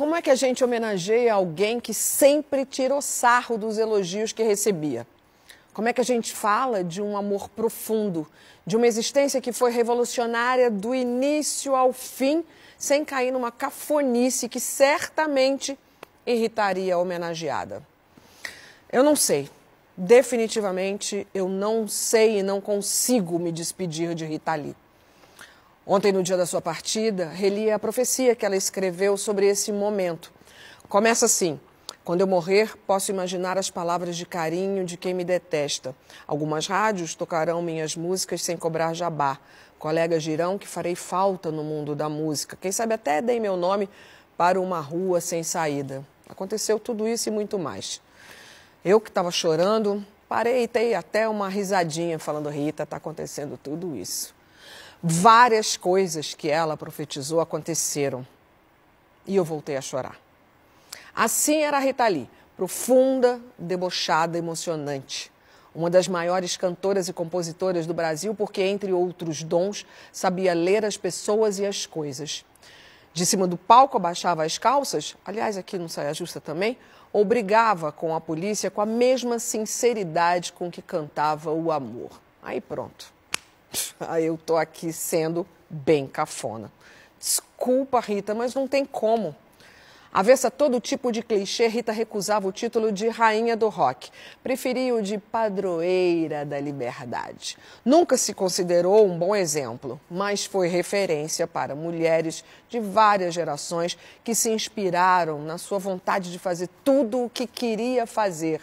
Como é que a gente homenageia alguém que sempre tirou sarro dos elogios que recebia? Como é que a gente fala de um amor profundo, de uma existência que foi revolucionária do início ao fim, sem cair numa cafonice que certamente irritaria a homenageada? Eu não sei. Definitivamente eu não sei e não consigo me despedir de Rita Lee. Ontem, no dia da sua partida, relia a profecia que ela escreveu sobre esse momento. Começa assim: Quando eu morrer, posso imaginar as palavras de carinho de quem me detesta. Algumas rádios tocarão minhas músicas sem cobrar jabá. Colegas dirão que farei falta no mundo da música. Quem sabe até dei meu nome para uma rua sem saída. Aconteceu tudo isso e muito mais. Eu que estava chorando, parei e dei até uma risadinha falando: Rita, está acontecendo tudo isso. Várias coisas que ela profetizou aconteceram e eu voltei a chorar. Assim era a Rita Lee, profunda, debochada, emocionante. Uma das maiores cantoras e compositoras do Brasil, porque, entre outros dons, sabia ler as pessoas e as coisas. De cima do palco, abaixava as calças, aliás, aqui no Saia Justa também, ou brigava com a polícia com a mesma sinceridade com que cantava o amor. Aí pronto eu tô aqui sendo bem cafona. Desculpa, Rita, mas não tem como. Avessa todo tipo de clichê, Rita recusava o título de rainha do rock. Preferia o de padroeira da liberdade. Nunca se considerou um bom exemplo, mas foi referência para mulheres de várias gerações que se inspiraram na sua vontade de fazer tudo o que queria fazer.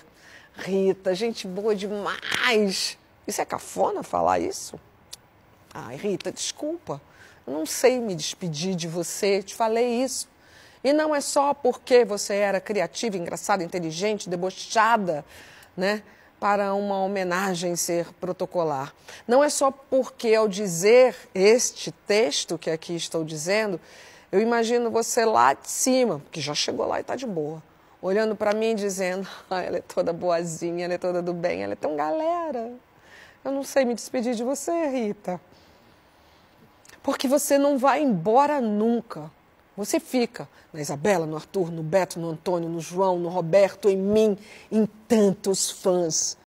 Rita, gente boa demais! Isso é cafona falar isso? Ai, Rita, desculpa, eu não sei me despedir de você, te falei isso. E não é só porque você era criativa, engraçada, inteligente, debochada, né? Para uma homenagem ser protocolar. Não é só porque, ao dizer este texto que aqui estou dizendo, eu imagino você lá de cima, que já chegou lá e está de boa, olhando para mim e dizendo: ah, ela é toda boazinha, ela é toda do bem, ela é tão galera. Eu não sei me despedir de você, Rita. Porque você não vai embora nunca. Você fica na Isabela, no Arthur, no Beto, no Antônio, no João, no Roberto, em mim, em tantos fãs.